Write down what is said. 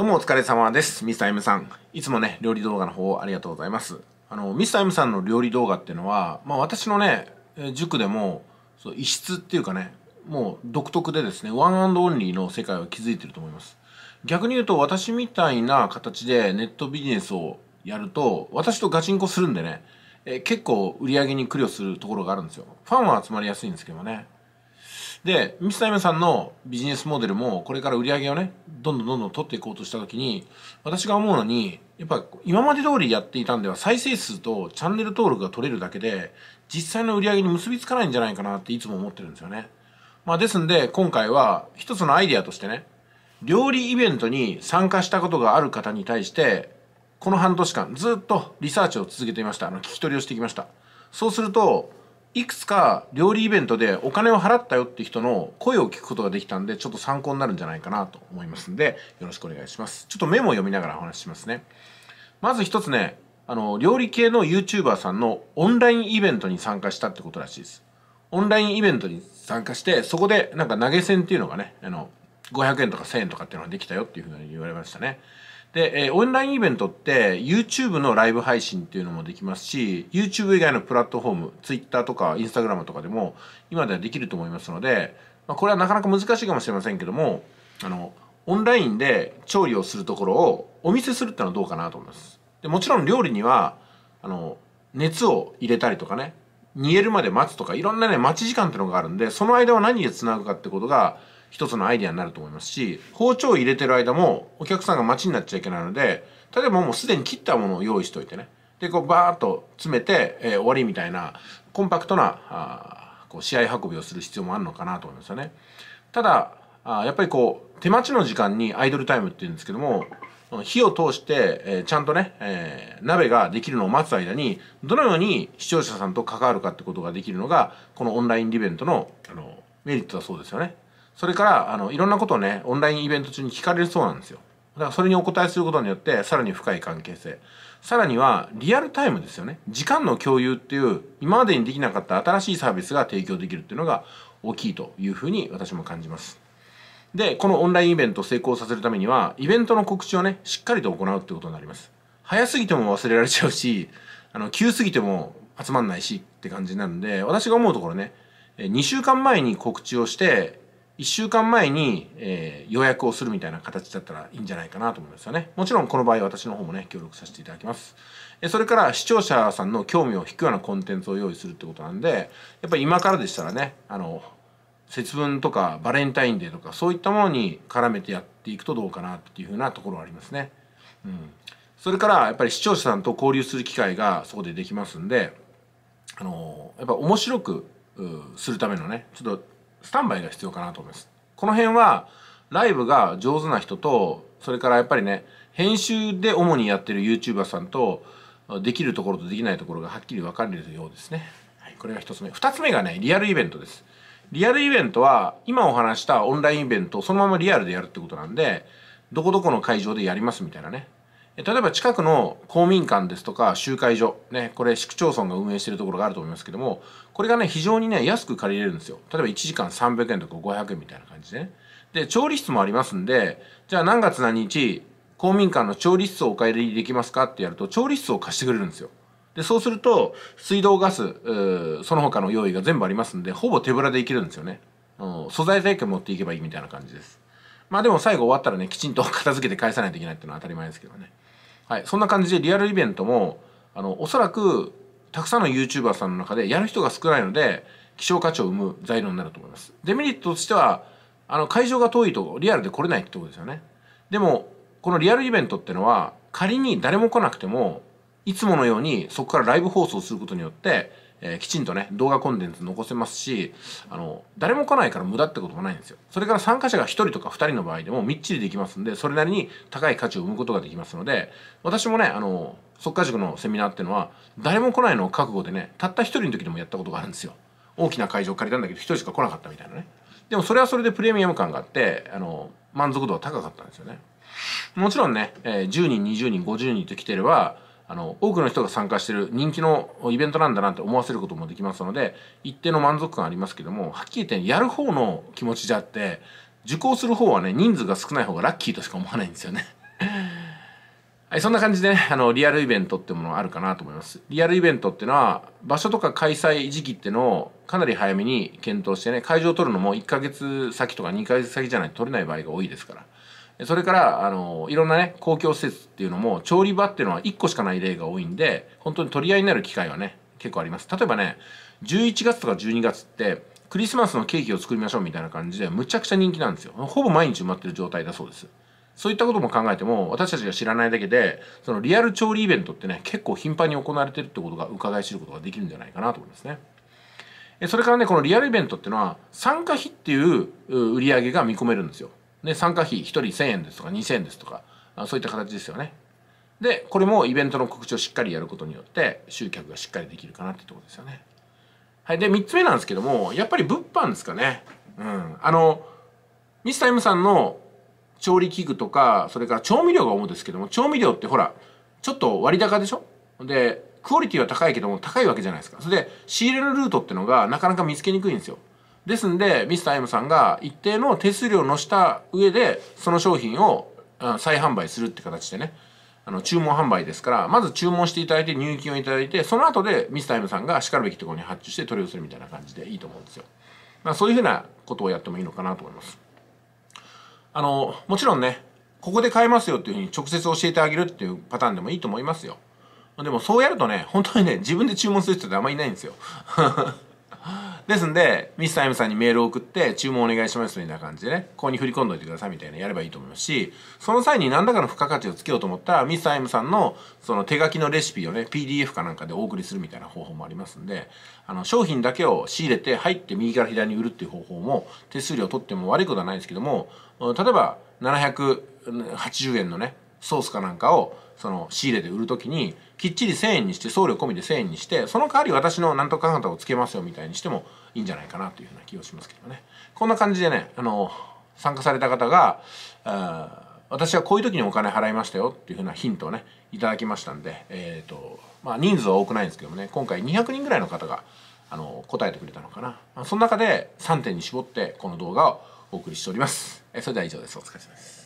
どうもお疲れ様です。ミスタさん。いつもね、料理動画の方ありがとうございます。あの、ミスタイムさんの料理動画っていうのは、まあ私のね、塾でも、そう異質っていうかね、もう独特でですね、ワンオンリーの世界を築いてると思います。逆に言うと私みたいな形でネットビジネスをやると、私とガチンコするんでね、え結構売り上げに苦慮するところがあるんですよ。ファンは集まりやすいんですけどね。でミスタイムさんのビジネスモデルもこれから売り上げをねどんどんどんどん取っていこうとしたときに私が思うのにやっぱ今まで通りやっていたんでは再生数とチャンネル登録が取れるだけで実際の売り上げに結びつかないんじゃないかなっていつも思ってるんですよね。まあ、ですんで今回は一つのアイデアとしてね料理イベントに参加したことがある方に対してこの半年間ずっとリサーチを続けていましたあの聞き取りをしてきましたそうするといくつか料理イベントでお金を払ったよって人の声を聞くことができたんで、ちょっと参考になるんじゃないかなと思いますんで、よろしくお願いします。ちょっとメモを読みながらお話ししますね。まず一つね、あの、料理系の YouTuber さんのオンラインイベントに参加したってことらしいです。オンラインイベントに参加して、そこでなんか投げ銭っていうのがね、あの、500円とか1000円とかっていうのができたよっていうふうに言われましたね。で、えー、オンラインイベントって YouTube のライブ配信っていうのもできますし、YouTube 以外のプラットフォーム、Twitter とか Instagram とかでも今ではできると思いますので、まあ、これはなかなか難しいかもしれませんけども、あの、オンラインで調理をするところをお見せするってのはどうかなと思います。でもちろん料理には、あの、熱を入れたりとかね、煮えるまで待つとか、いろんなね、待ち時間ってのがあるんで、その間は何で繋ぐかってことが、一つのアイデアになると思いますし包丁を入れてる間もお客さんが待ちになっちゃいけないので例えばもうすでに切ったものを用意しておいてねでこうバーッと詰めて、えー、終わりみたいなコンパクトなあこう試合運びをする必要もあるのかなと思いますよね。ただあやっぱりこう手待ちの時間にアイドルタイムっていうんですけども火を通して、えー、ちゃんとね、えー、鍋ができるのを待つ間にどのように視聴者さんと関わるかってことができるのがこのオンラインイベントのあのメリットだそうですよね。それからあのいろんなことをねオンラインイベント中に聞かれるそうなんですよだからそれにお答えすることによってさらに深い関係性さらにはリアルタイムですよね時間の共有っていう今までにできなかった新しいサービスが提供できるっていうのが大きいというふうに私も感じますでこのオンラインイベントを成功させるためにはイベントの告知をねしっかりと行うってことになります早すぎても忘れられちゃうしあの急すぎても集まんないしって感じなんで私が思うところね2週間前に告知をして1週間前に、えー、予約をするみたいな形だったらいいんじゃないかなと思いますよね。もちろんこの場合私の方もね、協力させていただきます。えそれから視聴者さんの興味を引くようなコンテンツを用意するってことなんで、やっぱり今からでしたらね、あの、節分とかバレンタインデーとかそういったものに絡めてやっていくとどうかなっていうふうなところはありますね。うん。それからやっぱり視聴者さんと交流する機会がそこでできますんで、あのやっぱ面白くするためのね、ちょっとスタンバイが必要かなと思います。この辺はライブが上手な人とそれからやっぱりね編集で主にやってる YouTuber さんとできるところとできないところがはっきり分かれるようですね。はい、これが1つ目。2つ目がねリアルイベントです。リアルイベントは今お話したオンラインイベントをそのままリアルでやるってことなんでどこどこの会場でやりますみたいなね例えば近くの公民館ですとか集会所、ね、これ市区町村が運営しているところがあると思いますけどもこれがね非常にね安く借りれるんですよ例えば1時間300円とか500円みたいな感じでねで調理室もありますんでじゃあ何月何日公民館の調理室をお借りできますかってやると調理室を貸してくれるんですよでそうすると水道ガスその他の用意が全部ありますんでほぼ手ぶらでいけるんですよね、うん、素材提供持っていけばいいみたいな感じですまあでも最後終わったらねきちんと片付けて返さないといけないっていうのは当たり前ですけどねはい、そんな感じでリアルイベントもあのおそらくたくさんの YouTuber さんの中でやる人が少ないので希少価値を生む材料になると思いますデメリットとしてはあの会場が遠いとリアルで来れないってことですよねでもこのリアルイベントってのは仮に誰も来なくてもいつものようにそこからライブ放送することによってえー、きちんとね動画コンテンツ残せますしあの誰も来ないから無駄ってこともないんですよそれから参加者が1人とか2人の場合でもみっちりできますんでそれなりに高い価値を生むことができますので私もねあの即化塾のセミナーっていうのは誰も来ないのを覚悟でねたった1人の時でもやったことがあるんですよ大きな会場を借りたんだけど1人しか来なかったみたいなねでもそれはそれでプレミアム感があってあの満足度は高かったんですよねもちろんね、えー、10人20人50人と来てればあの多くの人が参加してる人気のイベントなんだなって思わせることもできますので一定の満足感ありますけどもはっきり言ってやる方の気持ちじゃって受講する方はね人数が少ない方がラッキーとしか思わないんですよね。はい、そんな感じでね、あの、リアルイベントってものあるかなと思います。リアルイベントってのは、場所とか開催時期ってのをかなり早めに検討してね、会場を取るのも1ヶ月先とか2ヶ月先じゃないと取れない場合が多いですから。それから、あの、いろんなね、公共施設っていうのも、調理場っていうのは1個しかない例が多いんで、本当に取り合いになる機会はね、結構あります。例えばね、11月とか12月って、クリスマスのケーキを作りましょうみたいな感じで、むちゃくちゃ人気なんですよ。ほぼ毎日埋まってる状態だそうです。そういったことも考えても、私たちが知らないだけで、そのリアル調理イベントってね、結構頻繁に行われてるってことが伺い知ることができるんじゃないかなと思いますね。それからね、このリアルイベントっていうのは、参加費っていう売り上げが見込めるんですよ。で参加費1人1,000円ですとか2,000円ですとかそういった形ですよね。でこれもイベントの告知をしっかりやることによって集客がしっかりできるかなってとこですよね。はい、で3つ目なんですけどもやっぱり物販ですかね。うん、あのミスタイムさんの調理器具とかそれから調味料が主ですけども調味料ってほらちょっと割高でしょでクオリティは高いけども高いわけじゃないですかそれで仕入れのルートってのがなかなか見つけにくいんですよですんでミスター M さんが一定の手数料を乗した上でその商品を再販売するって形でねあの注文販売ですからまず注文していただいて入金をいただいてその後でミスター M さんがしかるべきところに発注して取り寄せるみたいな感じでいいと思うんですよ、まあ、そういうふうなことをやってもいいのかなと思いますあのもちろんねここで買えますよっていうふうに直接教えてあげるっていうパターンでもいいと思いますよでもそうやるとね本当にね自分で注文する人ってあんまりいないんですよですんで、ミスタイムさんにメールを送って、注文お願いしますみたいな感じでね、ここに振り込んどいてくださいみたいなやればいいと思いますし、その際に何らかの付加価値をつけようと思ったら、ミスタイムさんのその手書きのレシピをね、PDF かなんかでお送りするみたいな方法もありますんで、あの、商品だけを仕入れて、入って右から左に売るっていう方法も、手数料取っても悪いことはないんですけども、例えば、780円のね、ソースかなんかを、その仕入れで売る時にきっちり1,000円にして送料込みで1,000円にしてその代わり私のなんとかかんをつけますよみたいにしてもいいんじゃないかなというふうな気がしますけどねこんな感じでねあの参加された方が私はこういう時にお金払いましたよっていうふうなヒントをねいただきましたんで、えーとまあ、人数は多くないんですけどもね今回200人ぐらいの方があの答えてくれたのかな、まあ、その中で3点に絞ってこの動画をお送りしております。えそれでは以上です。お疲れ様です。